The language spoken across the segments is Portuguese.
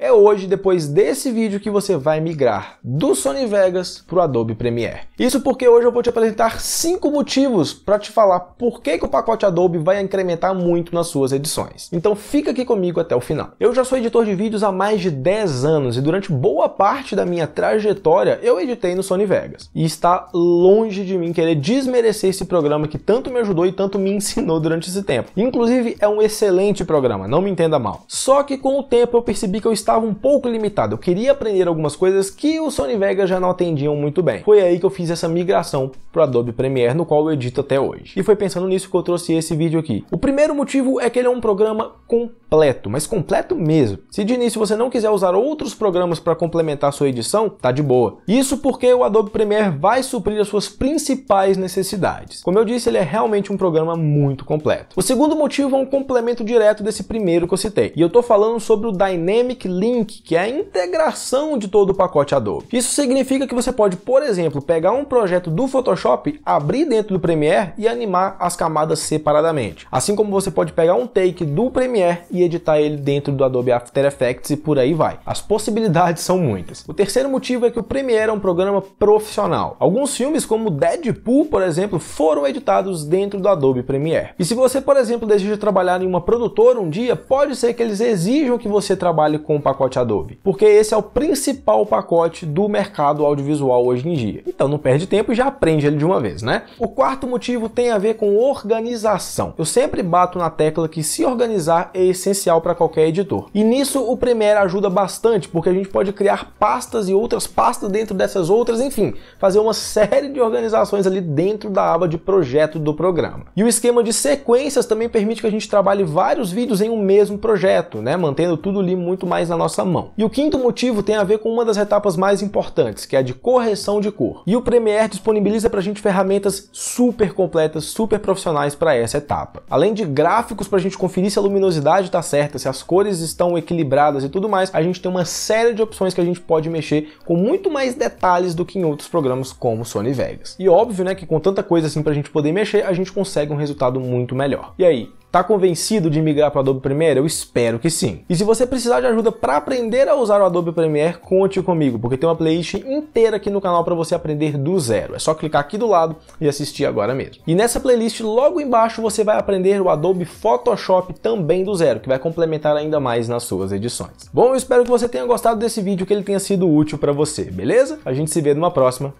É hoje, depois desse vídeo, que você vai migrar do Sony Vegas para o Adobe Premiere. Isso porque hoje eu vou te apresentar cinco motivos para te falar por que, que, o pacote Adobe vai incrementar muito nas suas edições. Então fica aqui comigo até o final. Eu já sou editor de vídeos há mais de 10 anos e durante boa parte da minha trajetória eu editei no Sony Vegas. E está longe de mim querer desmerecer esse programa que tanto me ajudou e tanto me ensinou durante esse tempo. Inclusive é um excelente programa, não me entenda mal. Só que com o tempo eu percebi que eu estava um pouco limitado, eu queria aprender algumas coisas que o Sony Vegas já não atendiam muito bem. Foi aí que eu fiz essa migração para o Adobe Premiere, no qual eu edito até hoje. E foi pensando nisso que eu trouxe esse vídeo aqui. O primeiro motivo é que ele é um programa completo, mas completo mesmo. Se de início você não quiser usar outros programas para complementar sua edição, tá de boa. Isso porque o Adobe Premiere vai suprir as suas principais necessidades. Como eu disse, ele é realmente um programa muito completo. O segundo motivo é um complemento direto desse primeiro que eu citei. E eu tô falando sobre o Dynamic link, que é a integração de todo o pacote Adobe. Isso significa que você pode, por exemplo, pegar um projeto do Photoshop, abrir dentro do Premiere e animar as camadas separadamente. Assim como você pode pegar um take do Premiere e editar ele dentro do Adobe After Effects e por aí vai. As possibilidades são muitas. O terceiro motivo é que o Premiere é um programa profissional. Alguns filmes, como Deadpool, por exemplo, foram editados dentro do Adobe Premiere. E se você, por exemplo, deseja trabalhar em uma produtora um dia, pode ser que eles exijam que você trabalhe com pacote Adobe? Porque esse é o principal pacote do mercado audiovisual hoje em dia. Então não perde tempo e já aprende ele de uma vez, né? O quarto motivo tem a ver com organização. Eu sempre bato na tecla que se organizar é essencial para qualquer editor. E nisso o Premiere ajuda bastante, porque a gente pode criar pastas e outras pastas dentro dessas outras, enfim, fazer uma série de organizações ali dentro da aba de projeto do programa. E o esquema de sequências também permite que a gente trabalhe vários vídeos em um mesmo projeto, né? Mantendo tudo ali muito mais na nossa mão. E o quinto motivo tem a ver com uma das etapas mais importantes, que é a de correção de cor. E o Premiere disponibiliza para a gente ferramentas super completas, super profissionais para essa etapa. Além de gráficos para a gente conferir se a luminosidade está certa, se as cores estão equilibradas e tudo mais, a gente tem uma série de opções que a gente pode mexer com muito mais detalhes do que em outros programas como Sony Vegas. E óbvio, né, que com tanta coisa assim para a gente poder mexer, a gente consegue um resultado muito melhor. E aí, Tá convencido de migrar para o Adobe Premiere? Eu espero que sim. E se você precisar de ajuda para aprender a usar o Adobe Premiere, conte comigo, porque tem uma playlist inteira aqui no canal para você aprender do zero. É só clicar aqui do lado e assistir agora mesmo. E nessa playlist, logo embaixo, você vai aprender o Adobe Photoshop também do zero, que vai complementar ainda mais nas suas edições. Bom, eu espero que você tenha gostado desse vídeo, que ele tenha sido útil para você, beleza? A gente se vê numa próxima.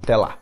Até lá!